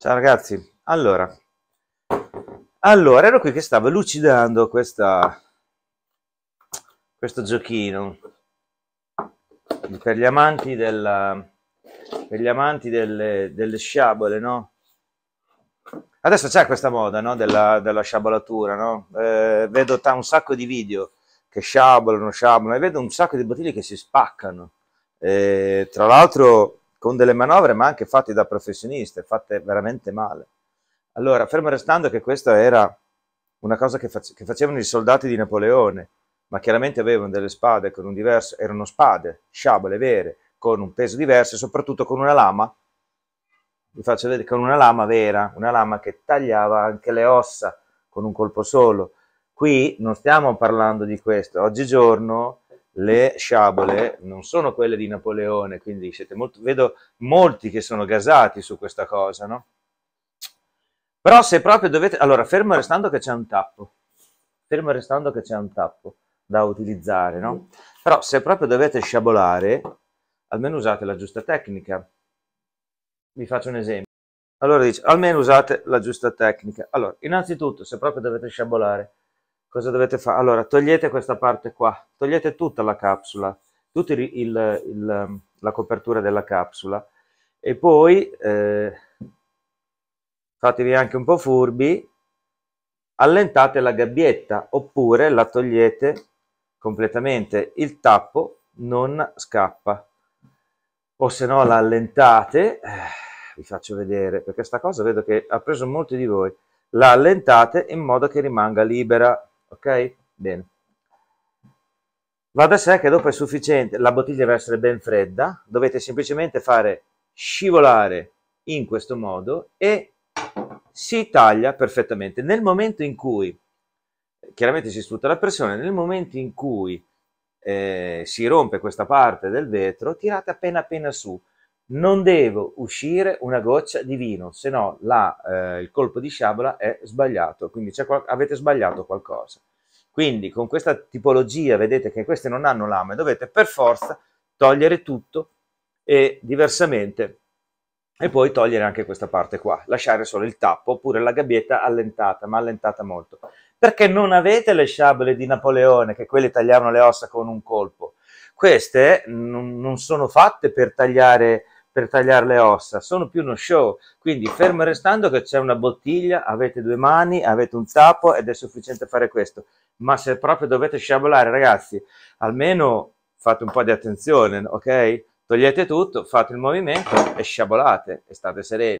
Ciao ragazzi, allora, allora ero qui che stavo lucidando questa, questo giochino per gli amanti, della, per gli amanti delle, delle sciabole, no? Adesso c'è questa moda no? della, della sciabolatura, no? Eh, vedo un sacco di video che sciabolano, sciabolano e vedo un sacco di bottiglie che si spaccano. Eh, tra l'altro con delle manovre, ma anche fatte da professionisti, fatte veramente male. Allora, fermo restando che questa era una cosa che, face che facevano i soldati di Napoleone, ma chiaramente avevano delle spade con un diverso, erano spade, sciabole vere, con un peso diverso e soprattutto con una lama, vi faccio vedere, con una lama vera, una lama che tagliava anche le ossa con un colpo solo. Qui non stiamo parlando di questo, oggigiorno le sciabole non sono quelle di Napoleone, quindi molto, vedo molti che sono gasati su questa cosa, no? Però se proprio dovete... Allora, fermo restando che c'è un tappo, fermo restando che c'è un tappo da utilizzare, no? Mm. Però se proprio dovete sciabolare, almeno usate la giusta tecnica. Vi faccio un esempio. Allora dice, almeno usate la giusta tecnica. Allora, innanzitutto, se proprio dovete sciabolare, cosa dovete fare? Allora, togliete questa parte qua, togliete tutta la capsula, tutta il, il, il, ehm, la copertura della capsula e poi eh, fatevi anche un po' furbi, allentate la gabbietta oppure la togliete completamente, il tappo non scappa o se no la allentate, eh, vi faccio vedere perché sta cosa vedo che ha preso molti di voi, la allentate in modo che rimanga libera ok? Bene. Va da sé che dopo è sufficiente, la bottiglia deve essere ben fredda, dovete semplicemente fare scivolare in questo modo e si taglia perfettamente. Nel momento in cui, chiaramente si sfrutta la pressione, nel momento in cui eh, si rompe questa parte del vetro, tirate appena appena su, non devo uscire una goccia di vino, se no la, eh, il colpo di sciabola è sbagliato, quindi avete sbagliato qualcosa. Quindi con questa tipologia vedete che queste non hanno lame, dovete per forza togliere tutto e diversamente e poi togliere anche questa parte qua, lasciare solo il tappo oppure la gabbietta allentata, ma allentata molto. Perché non avete le sciabole di Napoleone che quelle tagliavano le ossa con un colpo. Queste non sono fatte per tagliare per tagliare le ossa, sono più uno show. Quindi fermo restando che c'è una bottiglia, avete due mani, avete un tappo ed è sufficiente fare questo. Ma se proprio dovete sciabolare, ragazzi, almeno fate un po' di attenzione, ok? Togliete tutto, fate il movimento e sciabolate e state sereni.